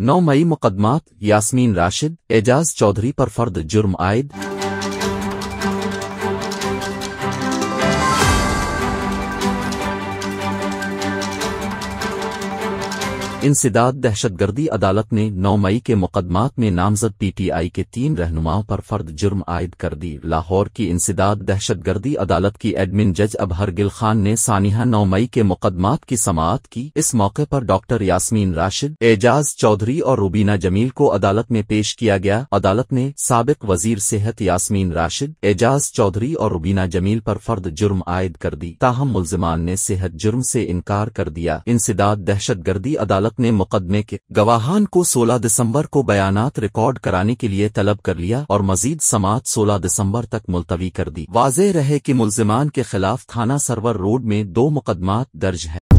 9 मई मुकदमात यास्मीन राशिद एजाज चौधरी पर फर्द जुर्म आयद انسداد دہشت گردی عدالت نے نو مئی کے مقدمات میں نامزد پی ٹی آئی کے تین رہنماؤں پر فرد جرم عائد کر دی لاہور کی انسداد دہشت گردی عدالت کی ایڈمن جج ابہر گل خان نے سانحہ نو مئی کے مقدمات کی سماعت کی اس موقع پر ڈاکٹر یاسمین راشد اعجاز چودھری اور روبینہ جمیل کو عدالت میں پیش کیا گیا عدالت نے سابق وزیر صحت یاسمین راشد اعجاز چودھری اور روبینہ جمیل پر فرد جرم عائد کر دی تاہم ملزمان نے صحت جرم سے انکار کر دیا انسداد دہشت گردی عدالت हक ने मुकदमे के गवाहान को 16 दिसंबर को बयानात रिकॉर्ड कराने के लिए तलब कर लिया और मजीद समात 16 दिसंबर तक मुलतवी कर दी वाजह रहे कि मुलजमान के खिलाफ थाना सरवर रोड में दो मुकदमात दर्ज हैं